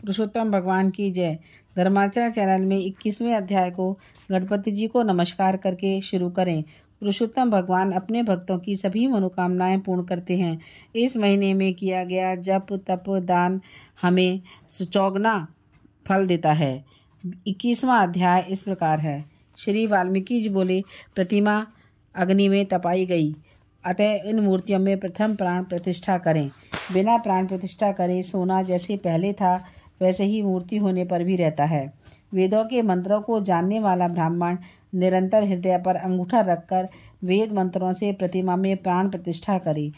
पुरुषोत्तम भगवान की जय धर्माचरण चैनल में इक्कीसवें अध्याय को गणपति जी को नमस्कार करके शुरू करें पुरुषोत्तम भगवान अपने भक्तों की सभी मनोकामनाएं पूर्ण करते हैं इस महीने में किया गया जप तप दान हमें सुचौगना फल देता है इक्कीसवां अध्याय इस प्रकार है श्री वाल्मीकि जी बोले प्रतिमा अग्नि में तपाई गई अतः इन मूर्तियों में प्रथम प्राण प्रतिष्ठा करें बिना प्राण प्रतिष्ठा करें सोना जैसे पहले था वैसे ही मूर्ति होने पर भी रहता है वेदों के मंत्रों को जानने वाला ब्राह्मण निरंतर हृदय पर अंगूठा रखकर वेद मंत्रों से प्रतिमा में प्राण प्रतिष्ठा करे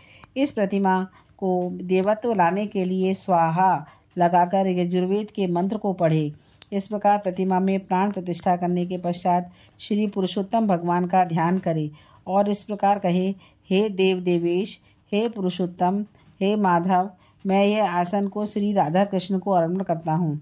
इस प्रतिमा को देवत्व लाने के लिए स्वाहा लगाकर यजुर्वेद के मंत्र को पढ़े इस प्रकार प्रतिमा में प्राण प्रतिष्ठा करने के पश्चात श्री पुरुषोत्तम भगवान का ध्यान करे और इस प्रकार कहे हे देव देवेश हे पुरुषोत्तम हे माधव मैं यह आसन को श्री राधा कृष्ण को अर्पण करता हूँ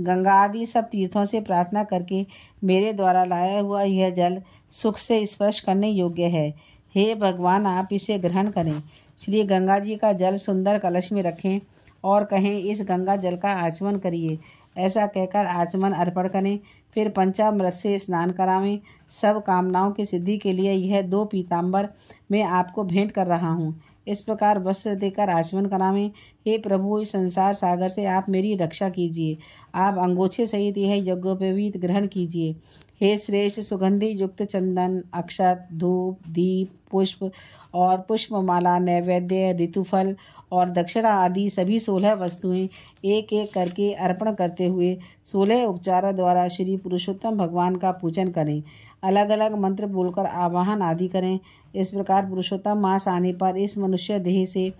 गंगा आदि सब तीर्थों से प्रार्थना करके मेरे द्वारा लाया हुआ यह जल सुख से स्पर्श करने योग्य है हे भगवान आप इसे ग्रहण करें श्री गंगा जी का जल सुंदर कलश में रखें और कहें इस गंगा जल का आचमन करिए ऐसा कहकर आचमन अर्पण करें फिर पंचामृत से स्नान करावें सब कामनाओं की सिद्धि के लिए यह दो पीताम्बर मैं आपको भेंट कर रहा हूँ इस प्रकार वस्त्र देकर आचमन करावें हे प्रभु इस संसार सागर से आप मेरी रक्षा कीजिए आप अंगोछे सहित यह यज्ञोपवीत ग्रहण कीजिए हे श्रेष्ठ सुगंधि युक्त चंदन अक्षत धूप दीप पुष्प और पुष्पमाला नैवेद्य ऋतुफल और दक्षिणा आदि सभी सोलह वस्तुएं एक एक करके अर्पण करते करते हुए सोलह उपचारों द्वारा श्री पुरुषोत्तम भगवान का पूजन करें अलग अलग मंत्र बोलकर आवाहन आदि करें इस प्रकार पुरुषोत्तम मास आने पर इस मनुष्य देह से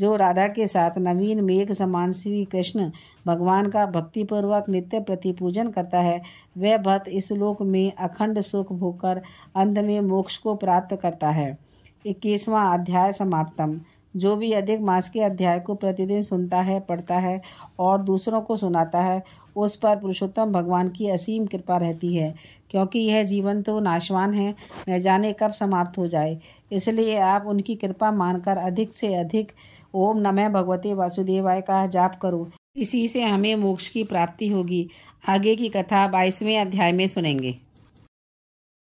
जो राधा के साथ नवीन मेघ समान श्री कृष्ण भगवान का भक्तिपूर्वक नित्य प्रति पूजन करता है वह भक्त इस लोक में अखंड सुख भोगकर अंत में मोक्ष को प्राप्त करता है इक्कीसवां अध्याय समाप्तम जो भी अधिक मास के अध्याय को प्रतिदिन सुनता है पढ़ता है और दूसरों को सुनाता है उस पर पुरुषोत्तम भगवान की असीम कृपा रहती है क्योंकि यह जीवन तो नाशवान है न जाने कब समाप्त हो जाए इसलिए आप उनकी कृपा मानकर अधिक से अधिक ओम नमः भगवते वासुदेवाय का जाप करो इसी से हमें मोक्ष की प्राप्ति होगी आगे की कथा बाईसवें अध्याय में सुनेंगे